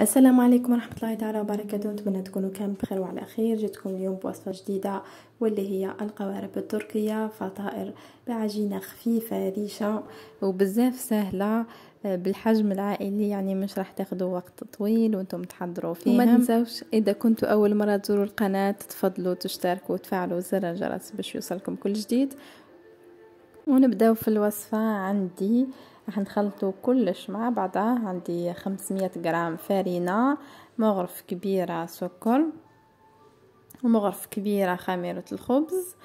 السلام عليكم ورحمة الله تعالى وبركاته نتمنى تكونوا كامل بخير وعلى خير جاتكم اليوم بوصفة جديدة واللي هي القوارب التركية فطائر بعجينة خفيفة ريشة وبزاف سهلة آه، بالحجم العائلي يعني مش راح تاخذوا وقت طويل وانتم تحضروا فيهم وما تنساوش اذا كنتوا اول مرة تزوروا القناة تفضلوا تشتركوا وتفعلوا زر الجرس باش يوصلكم كل جديد ونبداو في الوصفة عندي آه راح نخلطو كلش مع بعضه عندي 500 غرام فارينة مغرف كبيرة سكر ومغرف كبيرة خميرة الخبز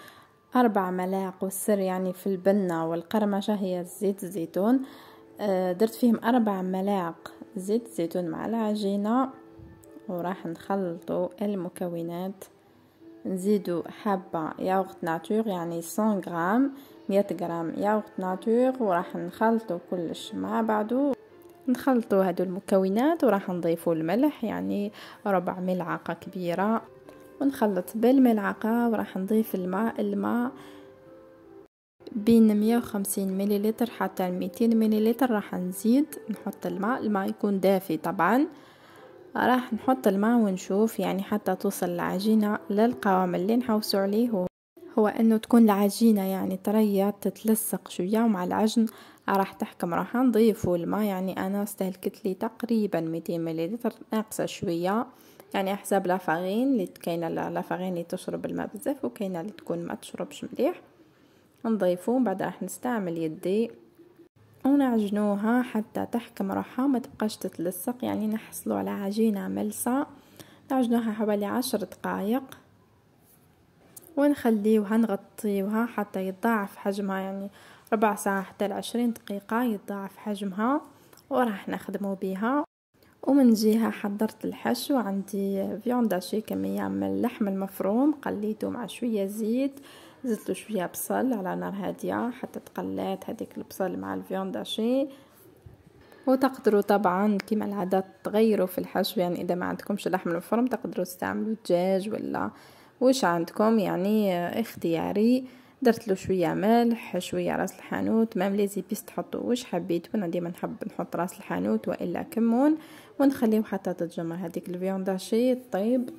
أربع ملاعق والسر يعني في البنة والقرمشة هي زيت الزيتون آه، درت فيهم أربع ملاعق زيت الزيتون مع العجينة وراح نخلطو المكونات نزيدو حبة ياغورت ناتور يعني 100 غرام 100 غرام ياغورت ناتور وراح نخلطو كلش مع بعضو نخلطو هادو المكونات وراح نضيفو الملح يعني ربع ملعقة كبيرة ونخلط بالملعقة وراح نضيف الماء الماء بين 150 مليلتر حتى 200 مليلتر راح نزيد نحط الماء الماء يكون دافي طبعا راح نحط الماء ونشوف يعني حتى توصل العجينة للقوام اللي نحوسو عليه هو, هو انه تكون العجينة يعني طرية تتلصق شوية ومع العجن راح تحكم راح نضيفو الماء يعني انا استهلكت لي تقريبا 200 مليلتر ناقصة شوية يعني حساب لافاغين اللي كاينه لافاغين اللي تشرب الماء بزاف وكاينه اللي تكون ما تشربش مليح نضيفو بعد راح نستعمل يدي ونعجنوها حتى تحكم روحها ما تبقاش تتلصق يعني نحصلوا على عجينة ملسة نعجنوها حوالي عشر دقائق ونخليوها نغطيوها حتى يتضاعف حجمها يعني ربع ساعة حتى لعشرين دقيقة يتضاعف حجمها وراح نخدمو بها ومن جهة حضرت الحشو عندي فيونداشي كمية من اللحم المفروم قليته مع شوية زيت زدت شويه بصل على نار هاديه حتى تقلات هذيك البصل مع الفيونداشي وتقدروا طبعا كما العاده تغيروا في الحشو يعني اذا ما عندكمش لحم الفرن تقدروا تستعملوا دجاج ولا وش عندكم يعني اختياري درت له شويه ملح شويه راس الحانوت ما لي زيبيس تحطوا واش حبيتوا انا ديما نحب نحط راس الحانوت والا كمون ونخليه حتى تتجمر هذيك الفيونداشي طيب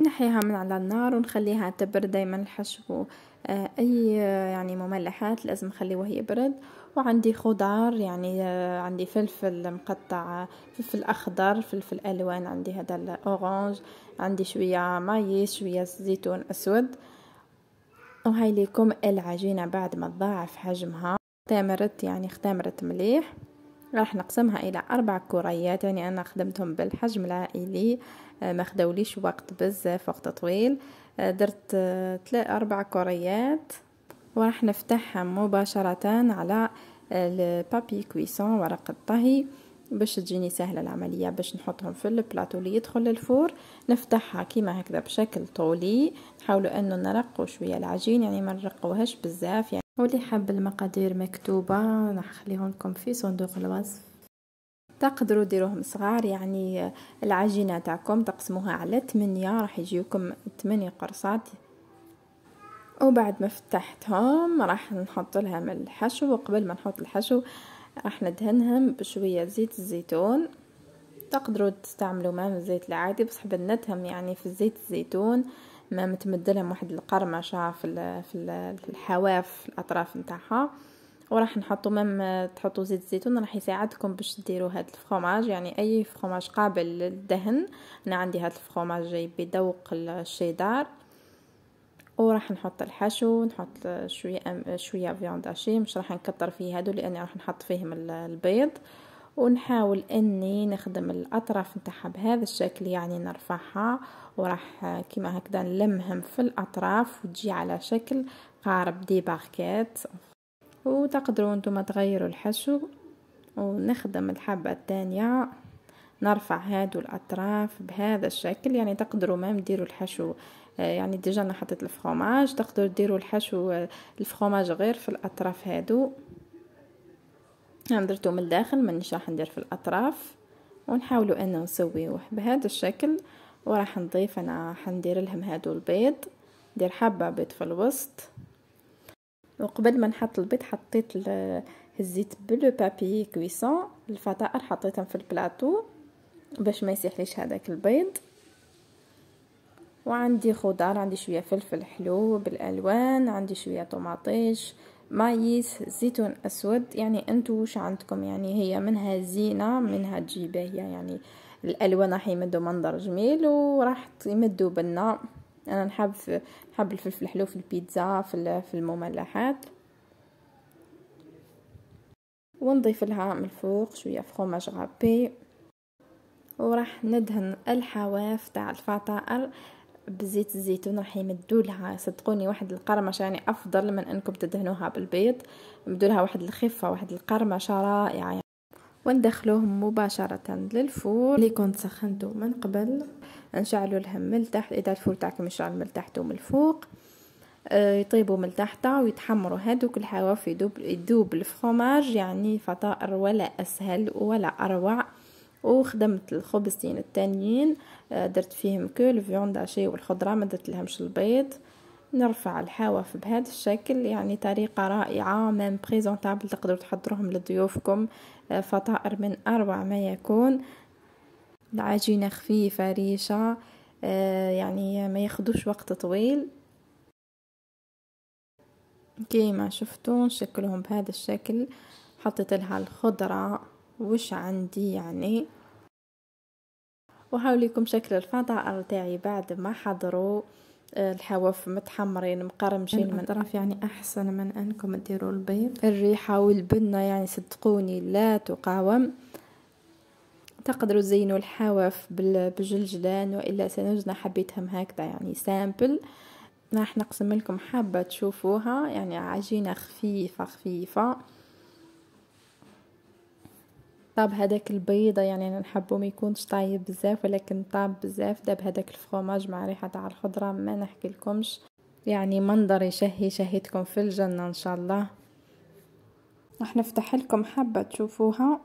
نحيها من على النار ونخليها تبرد دايما الحشو آه، اي آه، يعني مملحات لازم نخليوه يبرد وعندي خضار يعني آه، عندي فلفل مقطع فلفل اخضر فلفل الوان عندي هذا الاورانج عندي شويه مايس شويه زيتون اسود وهاي لكم العجينه بعد ما تضاعف حجمها اختمرت يعني اختمرت مليح راح نقسمها الى اربع كريات يعني انا خدمتهم بالحجم العائلي آه، ما خدوليش وقت بزاف وقت طويل آه، درت ثلاث آه، اربع كريات وراح نفتحهم مباشرة على البابي كويسون ورق الطهي باش تجيني سهله العمليه باش نحطهم في البلاطو اللي يدخل للفور نفتحها كيما هكذا بشكل طولي نحاولوا انه نرقوا شويه العجين يعني ما نرقوهاش بزاف يعني واللي حاب المقادير مكتوبه راح نخليهم لكم في صندوق الوصف تقدروا ديروهم صغار يعني العجينه تاعكم تقسموها على 8 راح يجيوكم 8 قرصات وبعد ما فتحتهم راح نحط لها من الحشو وقبل ما نحط الحشو راح ندهنهم بشويه زيت الزيتون تقدروا تستعملوا مام الزيت العادي بصح بنتهم يعني في زيت الزيتون ما لهم واحد القرمشة في في الحواف في الاطراف نتاعها وراح نحطو مام تحطو زيت الزيتون راح يساعدكم باش ديروا هاد الفخوماج يعني اي فخوماج قابل للدهن انا عندي هاد الفخوماج جاي بدوق الشيدار وراح نحط الحشو نحط شويه شويه فياند هاشي مش راح نكتر فيه هادو لاني راح نحط فيهم البيض ونحاول اني نخدم الاطراف نتاعها بهذا الشكل يعني نرفعها وراح كيما هكذا نلمهم في الاطراف وتجي على شكل قارب باركات وتقدروا انتم تغيروا الحشو ونخدم الحبة الثانية نرفع هادو الاطراف بهذا الشكل يعني تقدروا ما نديروا الحشو يعني ديجا انا حطيت الفخوماج تقدروا ديروا الحشو الفخوماج غير في الاطراف هادو نعم، درتو من الداخل مانيش راح ندير في الاطراف ونحاولوا ان نسويوه بهذا الشكل وراح نضيف انا ندير لهم هادو البيض ندير حبه بيض في الوسط وقبل ما نحط البيض حطيت هزيت بلو بابي كويسون الفطائر حطيتهم في البلاطو باش ما يسيحليش هذاك البيض وعندي خضار عندي شويه فلفل حلو بالالوان عندي شويه طماطيش مايس زيتون أسود يعني أنتو وش عندكم يعني هي منها زينة منها هي يعني الألوان راح يمدوا منظر جميل وراح يمدوا بنا أنا نحب نحب الفلفل الحلو في البيتزا في في المملحات ونضيف لها من الفوق شوية فخوماج غابي وراح ندهن الحواف تاع الفطائر بزيت الزيتون راح يمدولها صدقوني واحد القرمشه يعني افضل من انكم تدهنوها بالبيض مدولها واحد الخفه واحد القرمشه رائعه يعني. وندخلوهم مباشرة للفول اللي كنت سخنته من قبل نشعلوا من تحت إذا الفول تاعكم يشعل من تحت ومن الفوق آه، يطيبوا من تحت ويتحمروا هذوك الحواف يدوب يدوب الفخماج يعني فطائر ولا اسهل ولا اروع وخدمت الخبزين التانيين آه، درت فيهم كو الفيوند عشي والخضره ما درت لهمش البيض نرفع الحواف بهذا الشكل يعني طريقه رائعه مام بريزونطابل تقدروا تحضروهم لضيوفكم آه، فطائر من اروع ما يكون العجينه خفيفه ريشه آه، يعني ما ياخدوش وقت طويل كيما شفتون نشكلهم بهذا الشكل حطيت لها الخضره وش عندي يعني وهاوليكم شكل الفضاء تاعي بعد ما حضروا آه، الحواف متحمرين مقرمشين من اطراف يعني احسن من انكم تديروا البيض الريحه والبنه يعني صدقوني لا تقاوم تقدروا تزينوا الحواف بالجلجلان والا سنجنه حبيتهم هكذا يعني سامبل راح نقسم لكم حابه تشوفوها يعني عجينه خفيفه خفيفه طاب هذاك البيضه يعني انا نحبو ما يكونش طايب بزاف ولكن طاب بزاف داب هذاك الفرماج مع ريحه تاع الخضره ما نحكي لكمش يعني منظر يشهي شهيتكم في الجنه ان شاء الله راح نفتح لكم حبه تشوفوها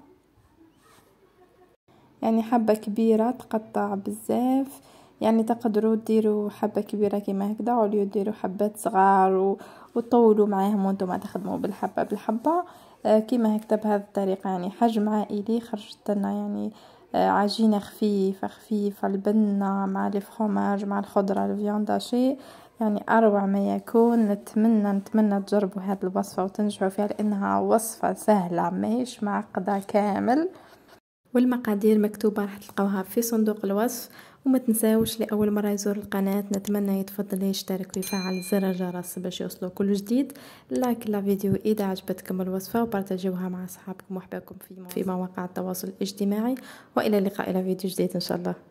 يعني حبه كبيره تقطع بزاف يعني تقدروا ديروا حبه كبيره كيما هكذا وليو ديروا حبات صغار وطولوا معاهم وانتم تخدموا بالحبه بالحبه آه، كيما هكذا بهذه الطريقه يعني حجم عائلي خرجت لنا يعني آه، عجينه خفيفه خفيفه البنه مع الفرماج مع الخضره الفيوندا شيء يعني اروع ما يكون نتمنى نتمنى تجربوا هذه الوصفه وتنجحوا فيها لانها وصفه سهله ماهيش معقده كامل والمقادير مكتوبه راح تلقاوها في صندوق الوصف وما تنساوش لاول مره يزور القناه نتمنى يتفضل يشترك ويفعل زر الجرس باش يوصلو كل جديد لايك لا فيديو اذا عجبتكم الوصفه وبرتجوها مع اصحابكم وحباكم في مواقع التواصل الاجتماعي والى اللقاء الى فيديو جديد ان شاء الله